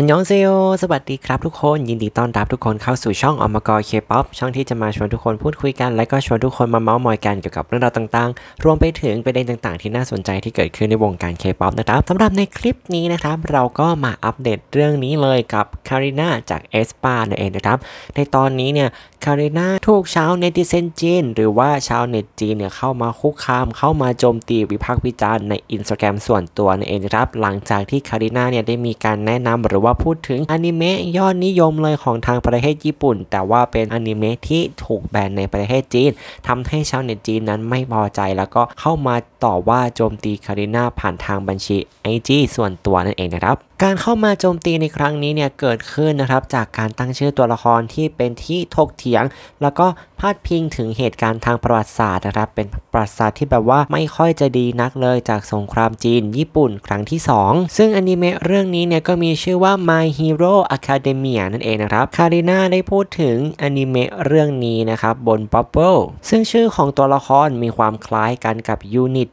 ันยองเซโอสวัสดีครับทุกคน ยินดีต้อนรับทุกคนเข้าสู่ช่องอมกรเคป๊อปช่องที่จะมาชวนทุกคนพูดคุยกัน และก็ชวนทุกคนมาเมาส์มอยกันเกี่ยวกับเรื่องราวต่างๆ รวมไปถึงประเด็นต่างๆที่น่าสนใจที่เกิดขึ้นในวงการเคป๊อปนะครับสำหรับในคลิปนี้นะครับเราก็มาอัปเดตเรื่องนี้เลยกับคาริน่าจากเอสปาเองนะครับ ในตอนนี้เนี่ยคาริน่าถูกชาวเนติเซนจีนหรือว่าชาวเน็ตจีนเนี่ยเข้ามาคุกคามเข้ามาโจมตีวิพากษ์วิจารณ์ในอินสตาแกรมส่วนตัวนั่นเองนะครับ หลังจากที่คาริน่าเนี่ยได้มีการแนะนำหรือว่าว่าพูดถึงอนิเมะยอดนิยมเลยของทางประเทศญี่ปุ่นแต่ว่าเป็นอนิเมะที่ถูกแบนในประเทศจีนทำให้ชาวเน็ตจีนนั้นไม่พอใจแล้วก็เข้ามาต่อว่าโจมตีคาริน่าผ่านทางบัญชีไอจีส่วนตัวนั่นเองนะครับการเข้ามาโจมตีในครั้งนี้เนี่ยเกิดขึ้นนะครับจากการตั้งชื่อตัวละครที่เป็นที่ถกเถียง แล้วก็พาดพิงถึงเหตุการณ์ทางประวัติศาสตร์นะครับ เป็นประวัติศาสตร์ที่แบบว่าไม่ค่อยจะดีนักเลยจากสงครามจีนญี่ปุ่น ครั้งที่ 2 ซึ่งอนิเมะเรื่องนี้เนี่ยก็มีชื่อว่า My Hero Academia นั่นเองนะครับคาริน่าได้พูดถึงอนิเมะเรื่องนี้นะครับบน b u b b l e ซึ่งชื่อของตัวละครมีความคล้ายกันกับยูนิต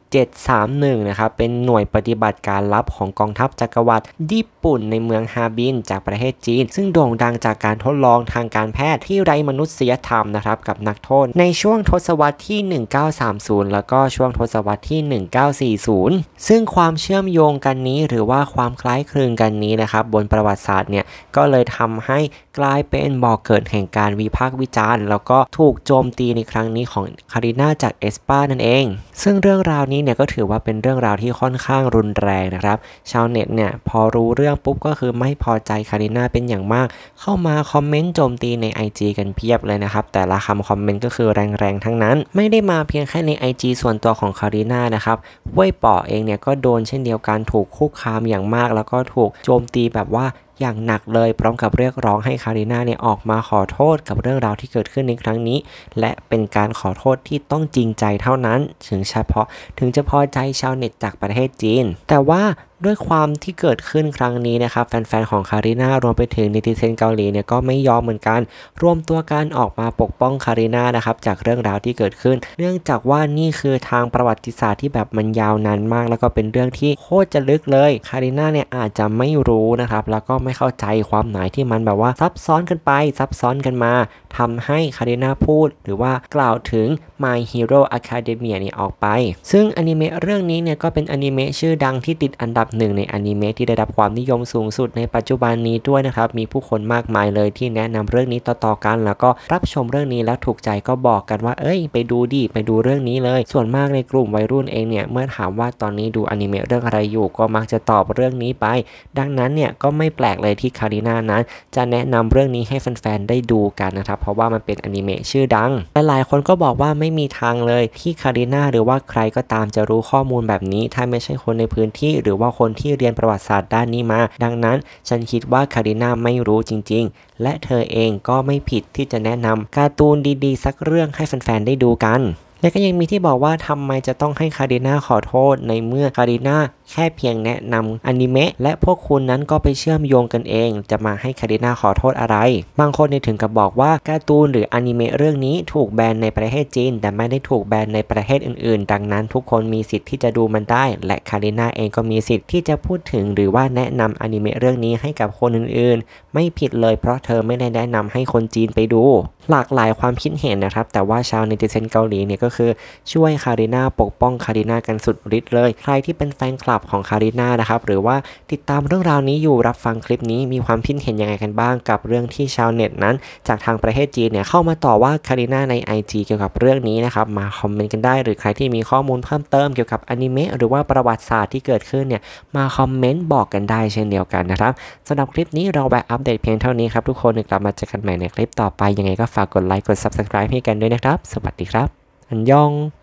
731นะครับเป็นหน่วยปฏิบัติการลับของกองทัพจักรวรรดิญี่ปุ่นในเมืองฮาบินจากประเทศจีน ซึ่งโด่งดังจากการทดลองทางการแพทย์ที่ไร้มนุษยธรรมนะครับกับนักโทษในช่วงทศวรรษที่ 1930 แล้วก็ช่วงทศวรรษที่1940 ซึ่งความเชื่อมโยงกันนี้หรือว่าความคล้ายคลึงกันนี้นะครับบนประวัติศาสตร์เนี่ยก็เลยทำให้กลายเป็นบ่อกเกิดแห่งการวิพากษ์วิจารณ์ แล้วก็ถูกโจมตีในครั้งนี้ของคาริน่าจากเอสปานั่นเอง ซึ่งเรื่องราวนี้เนี่ยก็ถือว่าเป็นเรื่องราวที่ค่อนข้างรุนแรงนะครับ ชาวเน็ตเนี่ยพอรู้เรื่องปุ๊บก็คือไม่พอใจคาริน่าเป็นอย่างมาก เข้ามาคอมเมนต์โจมตีใน IG กันเพียบเลยนะครับ แต่ละคำคอมเมนต์ก็คือแรงๆทั้งนั้น ไม่ได้มาเพียงแค่ใน IG ส่วนตัวของคาริน่านะครับเว่ยป่อเองเนี่ยก็โดนเช่นเดียวกันถูกคุกคามอย่างมาก แล้วก็ถูกโจมตีแบบว่าอย่างหนักเลยพร้อมกับเรียกร้องให้คาริน่าเนี่ย ออกมาขอโทษกับเรื่องราวที่เกิดขึ้นในครั้งนี้ และเป็นการขอโทษที่ต้องจริงใจเท่านั้น ถึงเฉพาะถึงจะพอใจชาวเน็ตจากประเทศจีน แต่ว่าด้วยความที่เกิดขึ้นครั้งนี้นะครับแฟนๆของคาริน่ารวมไปถึงนิติเซนเกาหลีเนี่ยก็ไม่ยอมเหมือนกัน รวมตัวกันออกมาปกป้องคาริน่านะครับจากเรื่องราวที่เกิดขึ้น เนื่องจากว่านี่คือทางประวัติศาสตร์ที่แบบมันยาวนานมาก แล้วก็เป็นเรื่องที่โคตรจะลึกเลยคาริน่าเนี่ยอาจจะไม่รู้นะครับแล้วก็ไม่เข้าใจความหมายที่มันแบบว่าซับซ้อนกันไปซับซ้อนกันมา ทำให้คาริน่าพูดหรือว่ากล่าวถึง My Hero Academia เนี่ยออกไป ซึ่งอนิเมะเรื่องนี้เนี่ยก็เป็นอนิเมะชื่อดังที่ติดอันดับหนึ่งในอนิเมะที่ได้รับความนิยมสูงสุดในปัจจุบันนี้ด้วยนะครับมีผู้คนมากมายเลยที่แนะนำเรื่องนี้ต่อๆกัน แล้วก็รับชมเรื่องนี้แล้วถูกใจก็บอกกันว่าเอ้ยไปดูดิไปดูเรื่องนี้เลย ส่วนมากในกลุ่มวัยรุ่นเองเนี่ยเมื่อถามว่าตอนนี้ดูอนิเมะเรื่องอะไรอยู่ก็มักจะตอบเรื่องนี้ไป ดังนั้นเนี่ยก็ไม่แปลกเลยที่คาริน่านั้นจะแนะนำเรื่องนี้ให้แฟนๆได้ดูกันนะครับเพราะว่ามันเป็นอนิเมะชื่อดังและหลายคนก็บอกว่าไม่มีทางเลยที่คาริน่าหรือว่าใครก็ตามจะรู้ข้อมูลแบบนี้ถ้าไม่ใช่คนในพื้นที่ หรือว่าคนที่เรียนประวัติศาสตร์ด้านนี้มา ดังนั้นฉันคิดว่าคาริน่าไม่รู้จริงๆ และเธอเองก็ไม่ผิดที่จะแนะนำการ์ตูนดีๆสักเรื่องให้แฟนๆได้ดูกันและก็ยังมีที่บอกว่าทำไมจะต้องให้คารินาขอโทษ ในเมื่อคารินาแค่เพียงแนะนำอนิเมะและพวกคุณนั้นก็ไปเชื่อมโยงกันเอง จะมาให้คารินาขอโทษอะไร บางคนในถึงกับบอกว่าการ์ตูนหรืออนิเมะเรื่องนี้ถูกแบนในประเทศจีน แต่ไม่ได้ถูกแบนในประเทศอื่นๆ ดังนั้นทุกคนมีสิทธิ์ที่จะดูมันได้ และคารินาเองก็มีสิทธิ์ที่จะพูดถึงหรือว่าแนะนำอนิเมะเรื่องนี้ให้กับคนอื่นๆ ไม่ผิดเลยเพราะเธอไม่ได้แนะนำให้คนจีนไปดู หลากหลายความคิดเห็นนะครับแต่ว่าชาวเนติเซนเกาหลีเนี่ยก็ก็คือช่วยคาริน่าปกป้องคาริน่ากันสุดฤทธิ์เลย ใครที่เป็นแฟนคลับของคาริน่านะครับหรือว่าติดตามเรื่องราวนี้อยู่รับฟังคลิปนี้มีความคิดเห็นยังไงกันบ้างกับเรื่องที่ชาวเน็ตนั้น จากทางประเทศจีนเนี่ยเข้ามาต่อว่าคาริน่าใน IG เกี่ยวกับเรื่องนี้นะครับมาคอมเมนต์กันได้หรือใครที่มีข้อมูลเพิ่มเติมเกี่ยวกับอนิเมะหรือว่าประวัติศาสตร์ที่เกิดขึ้นเนี่ยมาคอมเมนต์บอกกันได้เช่นเดียวกันนะครับสำหรับคลิปนี้เราแบบอัปเดตเพียงเท่านี้ครับทุกคนกลับมาเจอกันใหม่ในคลิปต่อไปยังไงก็ฝากกดไลค์กด Subscribe ให้กันด้วยนะครับสวัสดีครับ 안녕.